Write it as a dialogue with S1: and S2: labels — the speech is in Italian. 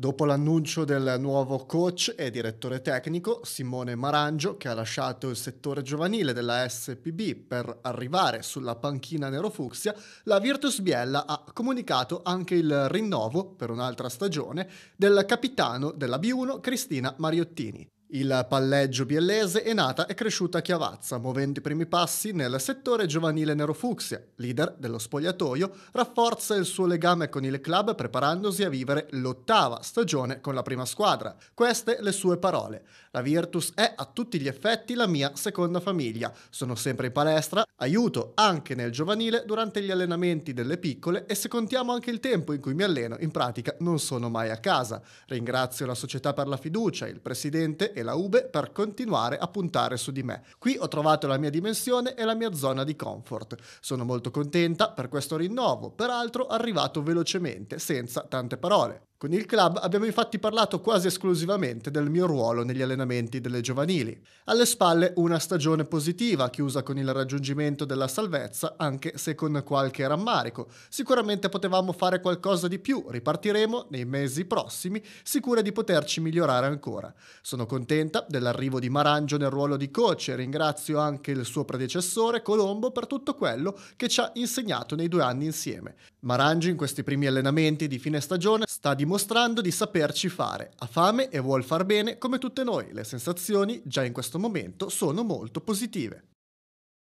S1: Dopo l'annuncio del nuovo coach e direttore tecnico Simone Marangio, che ha lasciato il settore giovanile della SPB per arrivare sulla panchina nerofucsia, la Virtus Biella ha comunicato anche il rinnovo per un'altra stagione del capitano della B1 Cristina Mariottini. Il palleggio biellese è nata e cresciuta a Chiavazza, muovendo i primi passi nel settore giovanile nerofucsia. Leader dello spogliatoio, rafforza il suo legame con il club preparandosi a vivere l'ottava stagione con la prima squadra. Queste le sue parole. La Virtus è a tutti gli effetti la mia seconda famiglia. Sono sempre in palestra, aiuto anche nel giovanile durante gli allenamenti delle piccole e se contiamo anche il tempo in cui mi alleno, in pratica non sono mai a casa. Ringrazio la società per la fiducia, il presidente e la Ube per continuare a puntare su di me. Qui ho trovato la mia dimensione e la mia zona di comfort. Sono molto contenta per questo rinnovo, peraltro arrivato velocemente, senza tante parole. Con il club abbiamo infatti parlato quasi esclusivamente del mio ruolo negli allenamenti delle giovanili. Alle spalle una stagione positiva, chiusa con il raggiungimento della salvezza, anche se con qualche rammarico. Sicuramente potevamo fare qualcosa di più, ripartiremo nei mesi prossimi, sicura di poterci migliorare ancora. Sono contenta dell'arrivo di Marangio nel ruolo di coach e ringrazio anche il suo predecessore Colombo per tutto quello che ci ha insegnato nei due anni insieme. Marangio in questi primi allenamenti di fine stagione sta di dimostrando di saperci fare. Ha fame e vuol far bene come tutte noi. Le sensazioni già in questo momento sono molto positive.